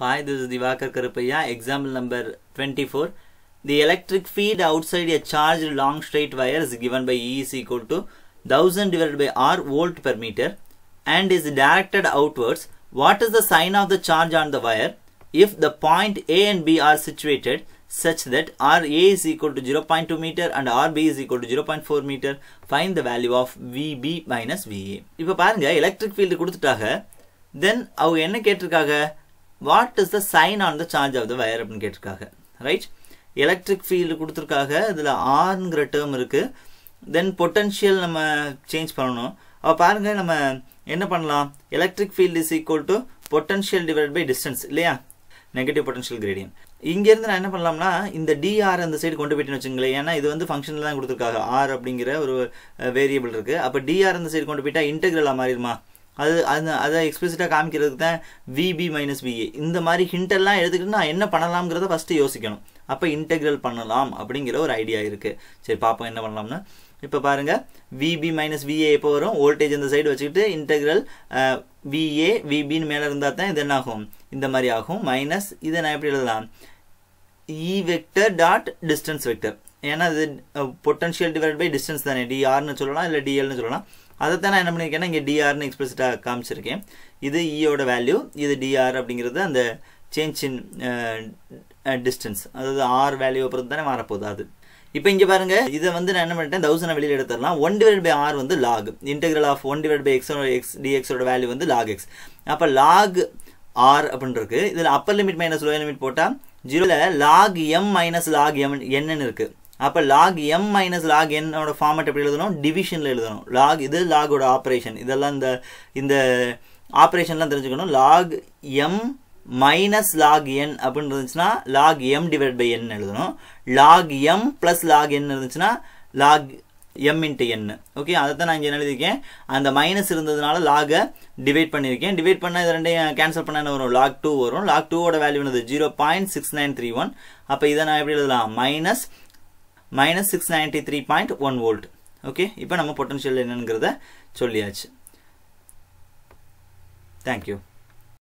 Hi, this is Divakar Karupaya. Example number 24. The electric field outside a charged long straight wire is given by E is equal to 1000 divided by R volt per meter and is directed outwards. What is the sign of the charge on the wire? If the point A and B are situated such that RA is equal to 0.2 meter and RB is equal to 0.4 meter, find the value of VB minus VA. இப்போ பாருங்க electric field கொடுத்துட்டாக தென் அவங்க என்ன கேட்டிருக்காங்க what is the sign on the charge of the wire அப்படின்னு கேட்டிருக்காங்க right electric field கொடுத்துருக்காங்க இதில் ஆர்ங்கிற term இருக்குது தென் பொட்டன்ஷியல் நம்ம சேஞ்ச் பண்ணணும் அப்போ பாருங்கள் நம்ம என்ன பண்ணலாம் electric field is equal to potential divide by distance இல்லையா நெகட்டிவ் பொட்டன்ஷியல் கிரேடியன் இங்கேருந்து நான் என்ன பண்ணலாம்னா இந்த டிஆர் அந்த சைடு கொண்டு போயிட்டேன்னு வச்சுங்களேன் ஏன்னா இது வந்து ஃபங்க்ஷனில் தான் கொடுத்துருக்காங்க ஆர் அப்படிங்கிற ஒரு வேரியபிள் இருக்குது அப்போ டிஆர் அந்த சைடு கொண்டு போயிட்டால் இன்டெக்ரலாக மாறிடுமா அது அந்த அதை எக்ஸ்பிளிசிட்டாக காமிக்கிறதுக்கு தான் விபி மைனஸ் பிஏ இந்த மாதிரி ஹிண்டெல்லாம் எடுத்துக்கிட்டு நான் என்ன பண்ணலாம்ங்கிறத ஃபஸ்ட்டு யோசிக்கணும் அப்போ இன்டெக்ரல் பண்ணலாம் அப்படிங்கிற ஒரு ஐடியா இருக்குது சரி பார்ப்போம் என்ன பண்ணலாம்னா இப்போ பாருங்கள் விபி மைனஸ் விஏ எப்போ வரும் வோல்டேஜ் இந்த சைடு வச்சுக்கிட்டு இன்டெக்ரல் விஏ விபின்னு மேலே இருந்தால் தான் இது என்ன ஆகும் இந்த மாதிரி ஆகும் மைனஸ் இதை நான் எப்படி எழுதலாம் E vector dot distance vector ஏன்னா இது பொட்டன்ஷியல் டிவைட் பை டிஸ்டன்ஸ் தானே டிஆர்னு சொல்லலாம் இல்லை டிஎல்னு சொல்லலாம் அதை தான் நான் என்ன பண்ணியிருக்கேன்னா இங்கே டிஆர்னு எக்ஸ்பிளிசிட்டாக காமிச்சிருக்கேன் இது இயோட e வேல்யூ இது டிஆர் அப்படிங்கிறது அந்த சேஞ்ச் இன் டிஸ்டன்ஸ் அதாவது ஆர் வேல்யூ அப்புறம் தானே மாறப்போகுது அது இப்போ இங்கே பாருங்க இதை வந்து நான் என்ன பண்ணிட்டேன் தௌசண்ட் வெளியில் எடுத்துடலாம் ஒன் டிவைட் பை ஆர் வந்து log integral of one divide by எக்ஸோட எக்ஸ் டிஎக்ஸோட வேல்யூ வந்து லாக் எக்ஸ் அப்போ லாக் ஆர் அப்படின்னு இதில் upper limit minus lower limit போட்டால் ஜீரோவில் log m minus log m என்னன்னு இருக்குது அப்போ லாக் எம் மைனஸ் லாக் என்னோட ஃபார்மேட் எப்படி எழுதணும் டிவிஷனில் எழுதணும் லாக் இது லாகோட ஆப்ரேஷன் இதெல்லாம் இந்த இந்த ஆப்ரேஷன்லாம் தெரிஞ்சுக்கணும் log m minus log n அப்படின்னு இருந்துச்சுன்னா log m divide by n எழுதணும் log m plus log n இருந்துச்சுன்னா log m into n okay அதை தான் நான் இங்கே எழுதியிருக்கேன் அந்த மைனஸ் இருந்ததுனால லாகை டிவைட் பண்ணியிருக்கேன் டிவைட் பண்ணால் இது ரெண்டையும் கேன்சல் பண்ண என்ன வரும் லாக் டூ வரும் லாக் டூவோட வேல்யூ என்னது zero point six nine three one அப்போ இதை நான் எப்படி எழுதலாம் minus minus six volt. Three point one volt okay இப்போ நம்ம பொட்டன்ஷியல் என்னங்கிறத சொல்லியாச்சு தேங்க்யூ